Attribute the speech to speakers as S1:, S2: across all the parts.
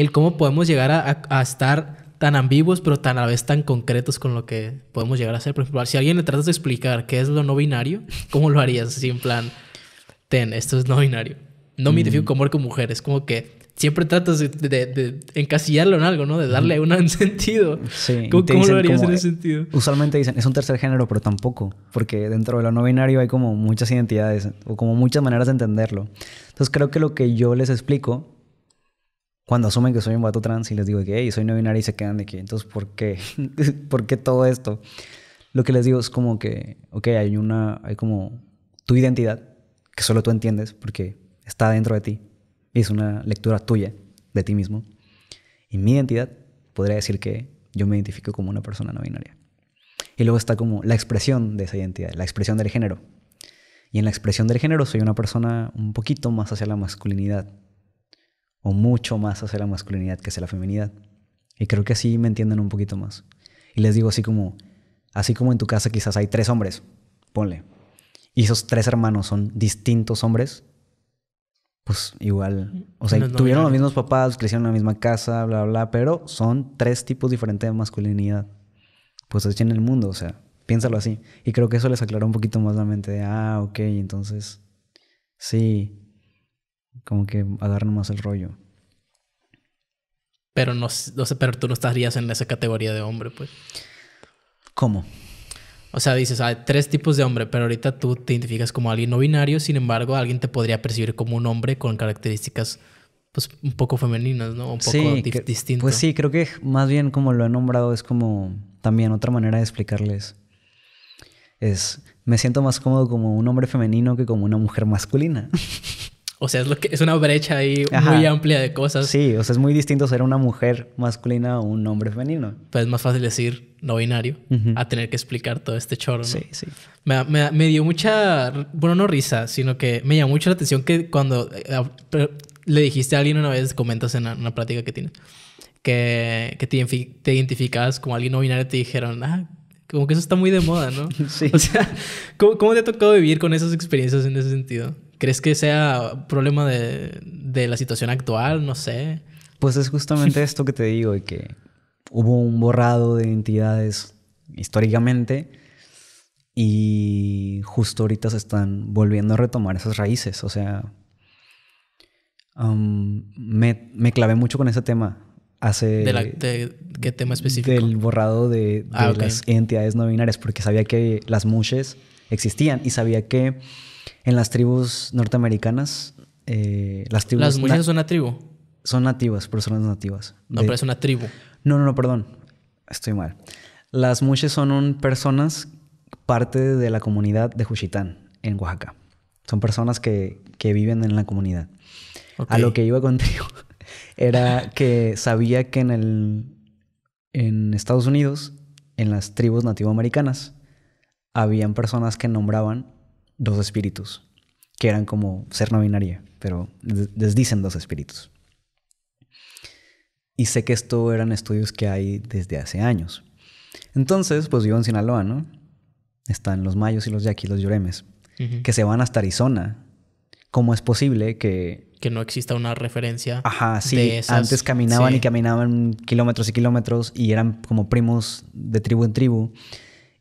S1: el cómo podemos llegar a, estar tan ambiguos, pero tan a la vez tan concretos con lo que podemos llegar a ser. Por ejemplo, si alguien le tratas de explicar qué es lo no binario, ¿cómo lo harías? Así en plan, ten, esto es no binario. No me identifico como mm. con mujer. Es como que siempre tratas de, encasillarlo en algo, ¿no? De darle un sentido. Sí. ¿Cómo, lo harías en ese sentido?
S2: Usualmente dicen, es un tercer género, pero tampoco. Porque dentro de lo no binario hay como muchas identidades o como muchas maneras de entenderlo. Entonces creo que lo que yo les explico cuando asumen que soy un vato trans y les digo que soy no binario y se quedan de que, entonces, ¿por qué? ¿Por qué todo esto? Lo que les digo es como que, ok, hay una, hay como tu identidad que solo tú entiendes porque está dentro de ti y es una lectura tuya de ti mismo. Y mi identidad podría decir que yo me identifico como una persona no binaria. Y luego está como la expresión de esa identidad, la expresión del género. Y en la expresión del género soy una persona un poquito más hacia la masculinidad, o mucho más hacia la masculinidad que hacia la feminidad. Y creo que así me entienden un poquito más. Y les digo así como, así como en tu casa quizás hay tres hombres, ponle, y esos tres hermanos son distintos hombres, pues igual, o sea, tuvieron los mismos papás, crecieron en la misma casa, bla, bla, pero son tres tipos diferentes de masculinidad. Pues así en el mundo, o sea, piénsalo así. Y creo que eso les aclaró un poquito más la mente de, ah, ok, entonces, sí, como que dar más el rollo.
S1: Pero no, no sé, pero tú no estarías en esa categoría de hombre, pues. ¿Cómo? O sea, dices, hay tres tipos de hombre, pero ahorita tú te identificas como alguien no binario, sin embargo, alguien te podría percibir como un hombre con características pues un poco femeninas, ¿no? Un poco sí, Pues sí,
S2: creo que más bien como lo he nombrado es como también otra manera de explicarles. Es, me siento más cómodo como un hombre femenino que como una mujer masculina.
S1: O sea, es, lo que, es una brecha ahí muy amplia de cosas.
S2: Sí, o sea, es muy distinto ser una mujer masculina o un hombre femenino.
S1: Pues es más fácil decir no binario a tener que explicar todo este chorro. ¿no? Sí, sí. Me, me, dio mucha, bueno, no risa, sino que me llamó mucho la atención que cuando eh, ah, le dijiste a alguien una vez, comentas en una, práctica que tienes, que, que te, te identificabas como alguien no binario, te dijeron, ah, como que eso está muy de moda, ¿no? sí. O sea, ¿cómo, ¿cómo te ha tocado vivir con esas experiencias en ese sentido? ¿Crees que sea problema de, la situación actual? No sé.
S2: Pues es justamente esto que te digo, que hubo un borrado de identidades históricamente y justo ahorita se están volviendo a retomar esas raíces. O sea, me, clavé mucho con ese tema. Hace, de, ¿Qué tema específico? Del borrado de, ah, las identidades no binarias, porque sabía que las mushes existían y sabía que en las tribus norteamericanas, eh, las tribus... son una tribu. Son nativas, personas nativas. No, pero es una tribu. No, no, no, perdón. Estoy mal. Las muches son personas parte de la comunidad de Juchitán, en Oaxaca. Son personas que, viven en la comunidad. A lo que iba contigo era que sabía que en, el, en Estados Unidos, en las tribus nativoamericanas, habían personas que nombraban dos espíritus, que eran como ser no binaria, pero les dicen dos espíritus. Y sé que esto eran estudios que hay desde hace años. Entonces, pues vivo en Sinaloa, ¿no? Están los mayos y los yaquis, los yoremes, que se van hasta Arizona. ¿Cómo es posible que...
S1: Que no exista una referencia. Ajá, sí. Antes caminaban y
S2: caminaban kilómetros y kilómetros y eran como primos de tribu en tribu.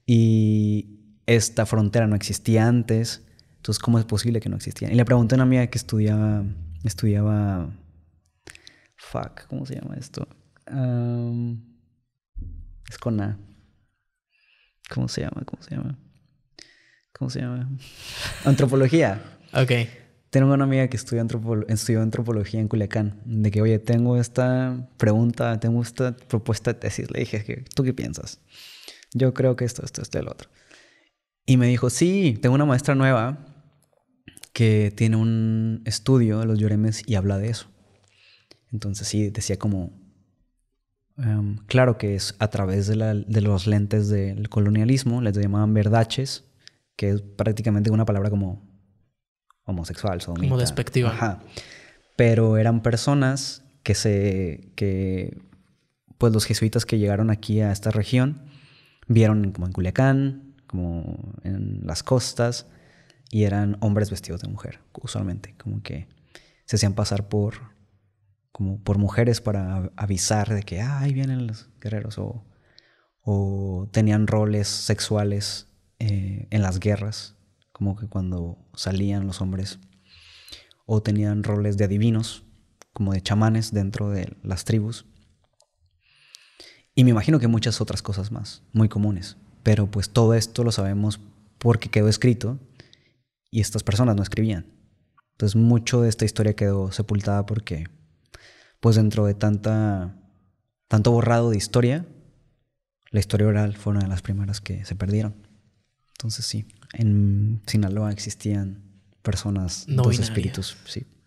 S2: Y, esta frontera no existía antes. Entonces, ¿cómo es posible que no existía? Y le pregunté a una amiga que estudiaba, estudiaba, fuck, ¿cómo se llama esto? es con A. ¿Cómo se llama? ¿Cómo se llama? ¿Cómo se llama? Antropología. Ok. Tengo una amiga que estudió, antropología en Culiacán. De que, oye, tengo esta pregunta, tengo esta propuesta de tesis. Le dije, ¿tú qué piensas? Yo creo que esto, esto, esto, el otro. Y me dijo, sí, tengo una maestra nueva que tiene un estudio de los lloremes y habla de eso. Entonces sí, decía como, em, claro que es a través de, los lentes del colonialismo, les llamaban verdaches, que es prácticamente una palabra como homosexual, sodomita. Como despectiva. Pero eran personas que se, que pues los jesuitas que llegaron aquí a esta región, vieron como en Culiacán, como en las costas, y eran hombres vestidos de mujer, usualmente, como que se hacían pasar por, como por mujeres para avisar de que, ah, ahí vienen los guerreros, o, tenían roles sexuales eh, en las guerras, como que cuando salían los hombres, o tenían roles de adivinos, como de chamanes dentro de las tribus. Y me imagino que muchas otras cosas más, muy comunes. Pero pues todo esto lo sabemos porque quedó escrito y estas personas no escribían. Entonces mucho de esta historia quedó sepultada porque pues dentro de tanta tanto borrado de historia, la historia oral fue una de las primeras que se perdieron. Entonces sí, en Sinaloa existían personas, no dos espíritus, sí.